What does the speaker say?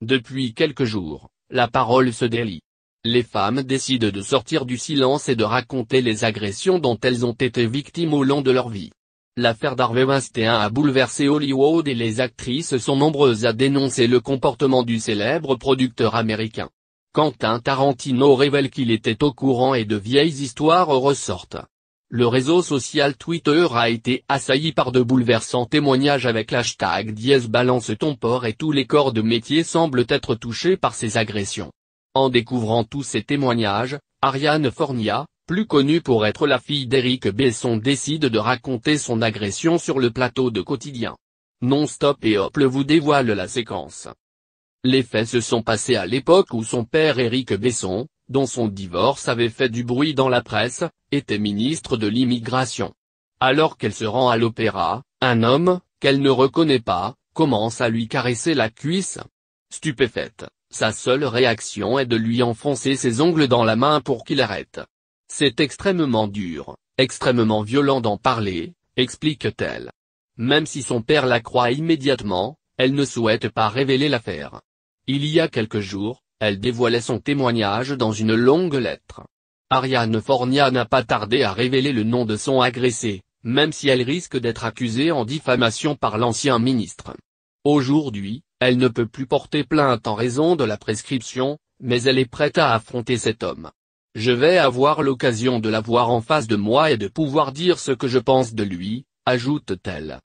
Depuis quelques jours, la parole se délie. Les femmes décident de sortir du silence et de raconter les agressions dont elles ont été victimes au long de leur vie. L'affaire d'Harvey Weinstein a bouleversé Hollywood et les actrices sont nombreuses à dénoncer le comportement du célèbre producteur américain. Quentin Tarantino révèle qu'il était au courant et de vieilles histoires ressortent. Le réseau social Twitter a été assailli par de bouleversants témoignages avec l'hashtag dièse balance ton port et tous les corps de métier semblent être touchés par ces agressions. En découvrant tous ces témoignages, Ariane Fornia, plus connue pour être la fille d'Éric Besson décide de raconter son agression sur le plateau de quotidien. Non-stop et Hop vous dévoile la séquence. Les faits se sont passés à l'époque où son père Eric Besson, dont son divorce avait fait du bruit dans la presse, était ministre de l'immigration. Alors qu'elle se rend à l'opéra, un homme, qu'elle ne reconnaît pas, commence à lui caresser la cuisse. Stupéfaite, sa seule réaction est de lui enfoncer ses ongles dans la main pour qu'il arrête. C'est extrêmement dur, extrêmement violent d'en parler, explique-t-elle. Même si son père la croit immédiatement, elle ne souhaite pas révéler l'affaire. Il y a quelques jours, elle dévoilait son témoignage dans une longue lettre. Ariane Fornia n'a pas tardé à révéler le nom de son agressé, même si elle risque d'être accusée en diffamation par l'ancien ministre. Aujourd'hui, elle ne peut plus porter plainte en raison de la prescription, mais elle est prête à affronter cet homme. Je vais avoir l'occasion de la voir en face de moi et de pouvoir dire ce que je pense de lui, ajoute-t-elle.